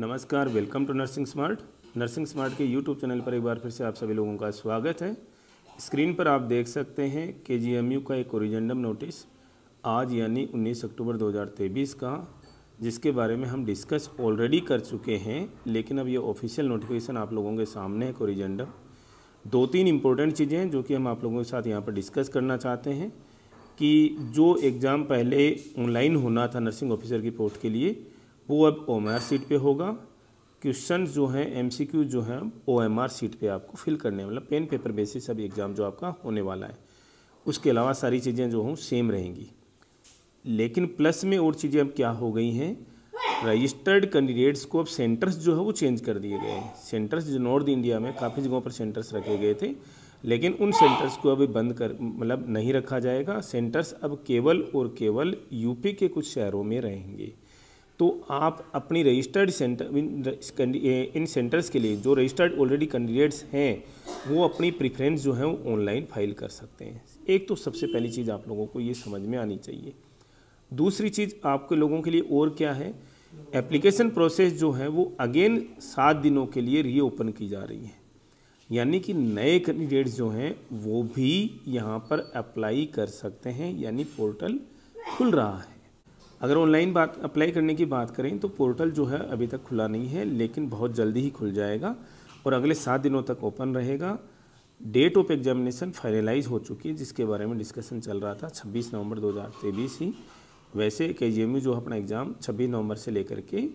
नमस्कार welcome to nursing smart nursing smart के YouTube channel पर एक बार फिर से आप सभी लोगों का स्वागत है स्क्रीन पर आप देख सकते हैं के जी का एक ओरिजेंडम नोटिस आज यानी 19 अक्टूबर 2023 का जिसके बारे में हम डिस्कस ऑलरेडी कर चुके हैं लेकिन अब ये ऑफिशियल नोटिफिकेशन आप लोगों के सामने है कोरिजेंडम दो तीन इम्पोर्टेंट चीज़ें हैं जो कि हम आप लोगों के साथ यहाँ पर डिस्कस करना चाहते हैं कि जो एग्ज़ाम पहले ऑनलाइन होना था नर्सिंग ऑफिसर की पोस्ट के लिए वो अब ओ एम आर सीट पर होगा क्वेश्चन जो हैं एम सी क्यू जो हैं ओ एम आर सीट पर आपको फिल करने वाला पेन पेपर बेसिस अब एग्ज़ाम जो आपका होने वाला है उसके अलावा सारी चीज़ें जो हों सेम रहेंगी लेकिन प्लस में और चीज़ें अब क्या हो गई हैं रजिस्टर्ड कैंडिडेट्स को अब सेंटर्स जो है वो चेंज कर दिए गए हैं सेंटर्स जो नॉर्थ इंडिया में काफ़ी जगहों पर सेंटर्स रखे गए थे लेकिन उन सेंटर्स को अभी बंद कर मतलब नहीं रखा जाएगा सेंटर्स अब केवल और केवल यूपी के कुछ शहरों में रहेंगे तो आप अपनी रजिस्टर्ड सेंटर इन सेंटर्स के लिए जो रजिस्टर्ड ऑलरेडी कैंडिडेट्स हैं वो अपनी प्रिफ्रेंस जो है वो ऑनलाइन फाइल कर सकते हैं एक तो सबसे पहली चीज़ आप लोगों को ये समझ में आनी चाहिए दूसरी चीज़ आपके लोगों के लिए और क्या है एप्लीकेशन प्रोसेस जो है वो अगेन सात दिनों के लिए रीओपन की जा रही है यानी कि नए कैंडिडेट्स जो हैं वो भी यहाँ पर अप्लाई कर सकते हैं यानी पोर्टल खुल रहा है अगर ऑनलाइन बात अप्लाई करने की बात करें तो पोर्टल जो है अभी तक खुला नहीं है लेकिन बहुत जल्दी ही खुल जाएगा और अगले सात दिनों तक ओपन रहेगा डेट ऑफ एग्जामिनेशन फाइनलाइज हो चुकी है जिसके बारे में डिस्कशन चल रहा था 26 नवंबर 2023 ही वैसे के e जो अपना एग्ज़ाम 26 नवंबर से लेकर के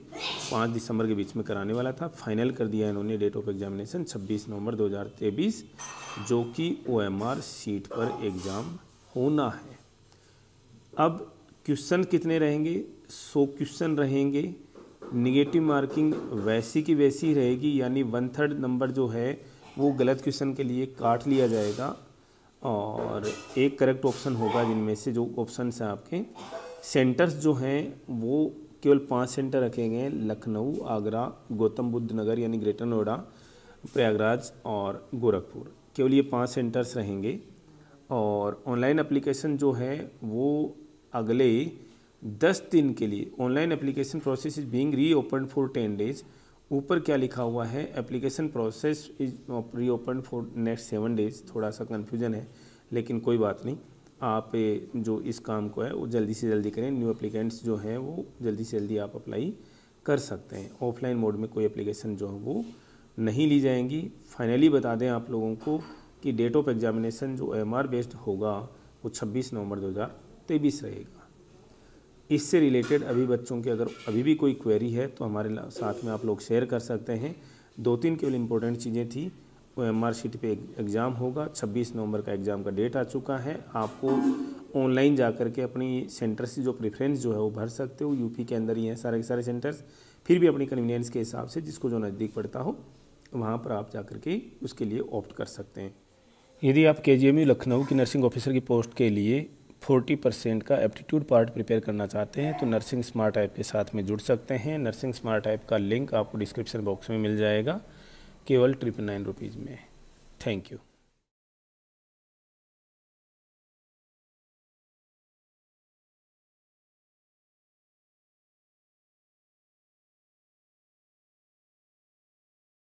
5 दिसंबर के बीच में कराने वाला था फाइनल कर दिया इन्होंने डेट ऑफ एग्जामिनेशन 26 नवंबर 2023 जो कि ओ सीट पर एग्ज़ाम होना है अब क्वेश्चन कितने रहेंगे सौ क्वेश्चन रहेंगे निगेटिव मार्किंग वैसी की वैसी रहेगी यानी वन थर्ड नंबर जो है वो गलत क्वेश्चन के लिए काट लिया जाएगा और एक करेक्ट ऑप्शन होगा जिनमें से जो ऑप्शन हैं आपके सेंटर्स जो हैं वो केवल पांच सेंटर रखे गए लखनऊ आगरा गौतम बुद्ध नगर यानी ग्रेटर नोएडा प्रयागराज और गोरखपुर केवल ये पांच सेंटर्स रहेंगे और ऑनलाइन एप्लीकेशन जो है वो अगले दस दिन के लिए online application process is being reopen for ten days ऊपर क्या लिखा हुआ है application process is reopen for next seven days थोड़ा सा कन्फ्यूजन है लेकिन कोई बात नहीं आप जो इस काम को है वो जल्दी से जल्दी करें न्यू अप्लीकेंट्स जो हैं वो जल्दी से जल्दी आप अप्लाई कर सकते हैं ऑफलाइन मोड में कोई एप्लीकेशन जो है वो नहीं ली जाएंगी फाइनली बता दें आप लोगों को कि डेट ऑफ एग्जामिनेशन जो एम बेस्ड होगा वो 26 नवंबर तेईस रहेगा इससे रिलेटेड अभी बच्चों की अगर अभी भी कोई क्वेरी है तो हमारे साथ में आप लोग शेयर कर सकते हैं दो तीन केवल इम्पोर्टेंट चीज़ें थी वो एम आर शीट पे एग्ज़ाम होगा 26 नवंबर का एग्ज़ाम का डेट आ चुका है आपको ऑनलाइन जा कर के अपनी सेंटर से जो प्रेफरेंस जो है वो भर सकते हो यूपी के अंदर ही हैं सारे के सारे सेंटर्स फिर भी अपनी कन्वीनियंस के हिसाब से जिसको जो नज़दीक पड़ता हो वहाँ पर आप जा कर के उसके लिए ऑप्ट कर सकते हैं यदि आप के लखनऊ की नर्सिंग ऑफिसर की पोस्ट के लिए फोर्टी परसेंट का एप्टीट्यूड पार्ट प्रिपेयर करना चाहते हैं तो नर्सिंग स्मार्ट ऐप के साथ में जुड़ सकते हैं नर्सिंग स्मार्ट ऐप का लिंक आपको डिस्क्रिप्शन बॉक्स में मिल जाएगा केवल ट्रिपल नाइन रुपीज़ में थैंक यू